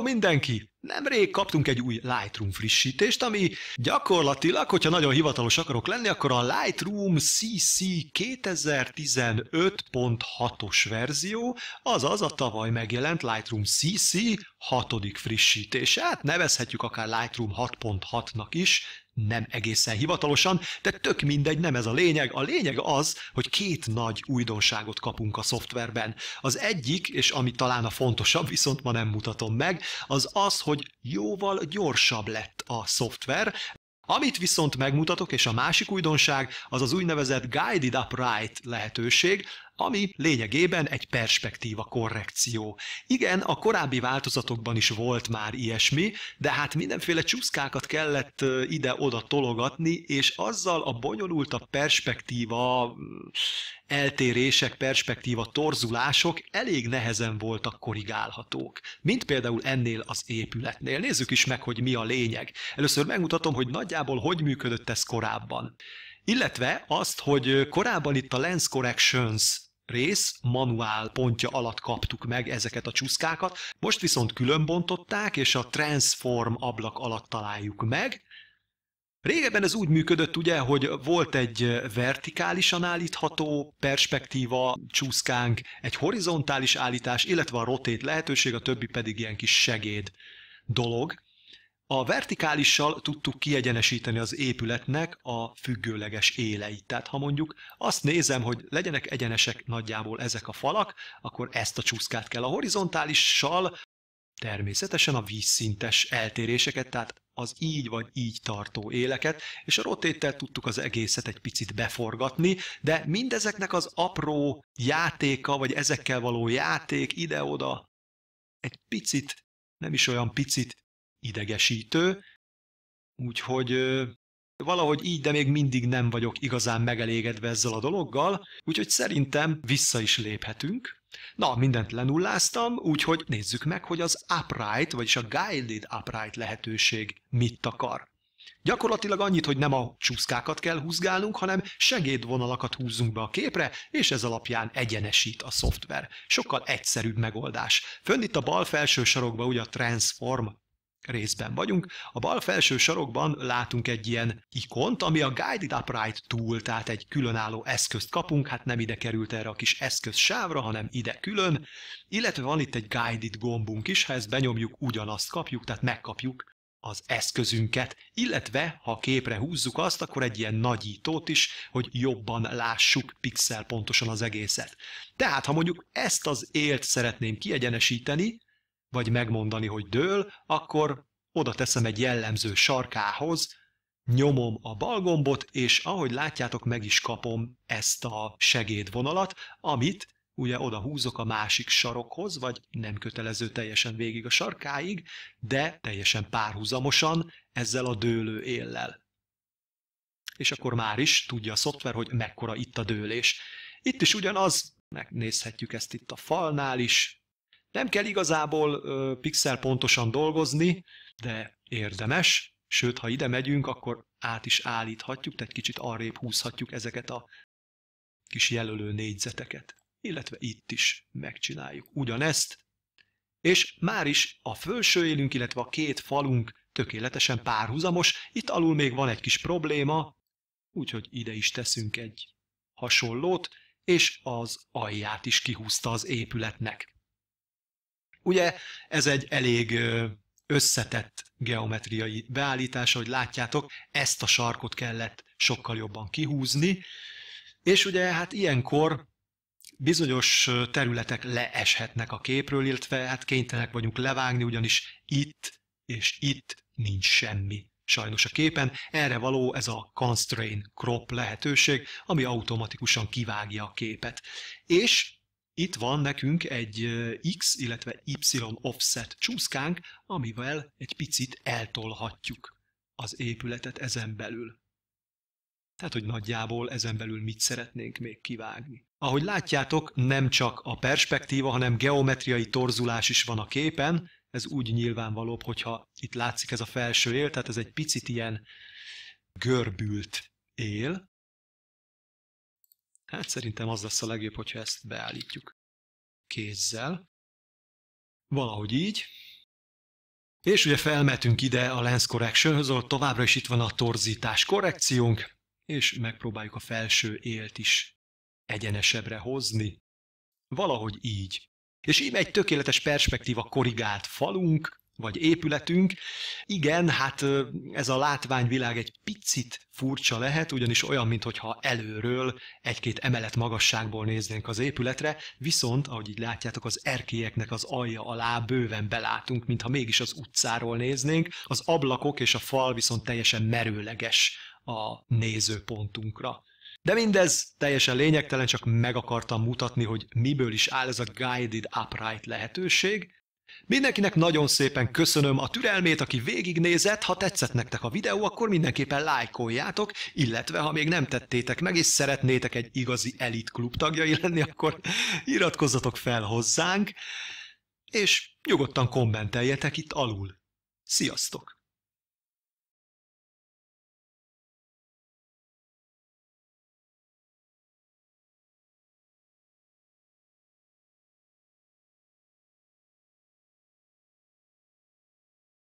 Hello mindenki! Nemrég kaptunk egy új Lightroom frissítést, ami gyakorlatilag, hogyha nagyon hivatalos akarok lenni, akkor a Lightroom CC 2015.6-os verzió, azaz a tavaly megjelent Lightroom CC hatodik frissítése. Hát nevezhetjük akár Lightroom 6.6-nak is, nem egészen hivatalosan, de tök mindegy, nem ez a lényeg. A lényeg az, hogy két nagy újdonságot kapunk a szoftverben. Az egyik, és ami talán a fontosabb, viszont ma nem mutatom meg, az az, hogy jóval gyorsabb lett a szoftver, amit viszont megmutatok, és a másik újdonság, az az úgynevezett Guided Upright lehetőség, ami lényegében egy perspektíva korrekció. Igen, a korábbi változatokban is volt már ilyesmi, de hát mindenféle csúszkákat kellett ide-oda tologatni, és azzal a bonyolultabb perspektíva eltérések, perspektíva torzulások elég nehezen voltak korrigálhatók, mint például ennél az épületnél. Nézzük is meg, hogy mi a lényeg. Először megmutatom, hogy nagyjából hogy működött ez korábban. Illetve azt, hogy korábban itt a lens corrections rész manuál pontja alatt kaptuk meg ezeket a csúszkákat, most viszont különbontották, és a transform ablak alatt találjuk meg, Régebben ez úgy működött, ugye, hogy volt egy vertikálisan állítható perspektíva csúszkánk, egy horizontális állítás, illetve a rotét lehetőség, a többi pedig ilyen kis segéd dolog. A vertikálissal tudtuk kiegyenesíteni az épületnek a függőleges éleit. Tehát ha mondjuk azt nézem, hogy legyenek egyenesek nagyjából ezek a falak, akkor ezt a csúszkát kell. A horizontálissal természetesen a vízszintes eltéréseket, tehát az így vagy így tartó éleket, és a rotéttel tudtuk az egészet egy picit beforgatni, de mindezeknek az apró játéka, vagy ezekkel való játék ide-oda egy picit, nem is olyan picit idegesítő, úgyhogy valahogy így, de még mindig nem vagyok igazán megelégedve ezzel a dologgal, úgyhogy szerintem vissza is léphetünk. Na, mindent lenulláztam, úgyhogy nézzük meg, hogy az upright, vagyis a guided upright lehetőség mit akar. Gyakorlatilag annyit, hogy nem a csúszkákat kell húzgálnunk, hanem segédvonalakat húzzunk be a képre, és ez alapján egyenesít a szoftver. Sokkal egyszerűbb megoldás. Fönn itt a bal felső sarokban ugye a transform részben vagyunk. A bal felső sarokban látunk egy ilyen ikont, ami a Guided Upright Tool, tehát egy különálló eszközt kapunk, hát nem ide került erre a kis eszköz sávra, hanem ide külön, illetve van itt egy Guided gombunk is, ha ezt benyomjuk, ugyanazt kapjuk, tehát megkapjuk az eszközünket, illetve ha képre húzzuk azt, akkor egy ilyen nagyítót is, hogy jobban lássuk pixel pontosan az egészet. Tehát, ha mondjuk ezt az élt szeretném kiegyenesíteni, vagy megmondani, hogy dől, akkor oda teszem egy jellemző sarkához, nyomom a bal gombot, és ahogy látjátok, meg is kapom ezt a segédvonalat, amit ugye oda húzok a másik sarokhoz, vagy nem kötelező teljesen végig a sarkáig, de teljesen párhuzamosan ezzel a dőlő éllel. És akkor már is tudja a szoftver, hogy mekkora itt a dőlés. Itt is ugyanaz, megnézhetjük ezt itt a falnál is, nem kell igazából ö, pixel pontosan dolgozni, de érdemes, sőt, ha ide megyünk, akkor át is állíthatjuk, tehát kicsit arrébb húzhatjuk ezeket a kis jelölő négyzeteket, illetve itt is megcsináljuk ugyanezt, és már is a fölső élünk, illetve a két falunk tökéletesen párhuzamos, itt alul még van egy kis probléma, úgyhogy ide is teszünk egy hasonlót, és az alját is kihúzta az épületnek. Ugye ez egy elég összetett geometriai beállítás, hogy látjátok, ezt a sarkot kellett sokkal jobban kihúzni, és ugye hát ilyenkor bizonyos területek leeshetnek a képről, illetve hát kénytelenek vagyunk levágni, ugyanis itt és itt nincs semmi sajnos a képen. Erre való ez a constrain crop lehetőség, ami automatikusan kivágja a képet. És itt van nekünk egy X, illetve Y offset csúszkánk, amivel egy picit eltolhatjuk az épületet ezen belül. Tehát, hogy nagyjából ezen belül mit szeretnénk még kivágni. Ahogy látjátok, nem csak a perspektíva, hanem geometriai torzulás is van a képen, ez úgy nyilvánvalóbb, hogyha itt látszik ez a felső él, tehát ez egy picit ilyen görbült él, Hát szerintem az lesz a legjobb, hogyha ezt beállítjuk kézzel. Valahogy így. És ugye felmetünk ide a lens correction ahol továbbra is itt van a torzítás korrekciónk, és megpróbáljuk a felső élt is egyenesebbre hozni. Valahogy így. És így egy tökéletes perspektíva korrigált falunk, vagy épületünk. Igen, hát ez a látványvilág egy picit furcsa lehet, ugyanis olyan, mintha előről egy-két emelet magasságból néznénk az épületre, viszont, ahogy így látjátok, az erkélyeknek az alja alá bőven belátunk, mintha mégis az utcáról néznénk, az ablakok és a fal viszont teljesen merőleges a nézőpontunkra. De mindez teljesen lényegtelen, csak meg akartam mutatni, hogy miből is áll ez a Guided Upright lehetőség, Mindenkinek nagyon szépen köszönöm a türelmét, aki végignézett, ha tetszett nektek a videó, akkor mindenképpen lájkoljátok, illetve ha még nem tettétek meg, és szeretnétek egy igazi elit klub tagjai lenni, akkor iratkozzatok fel hozzánk, és nyugodtan kommenteljetek itt alul. Sziasztok!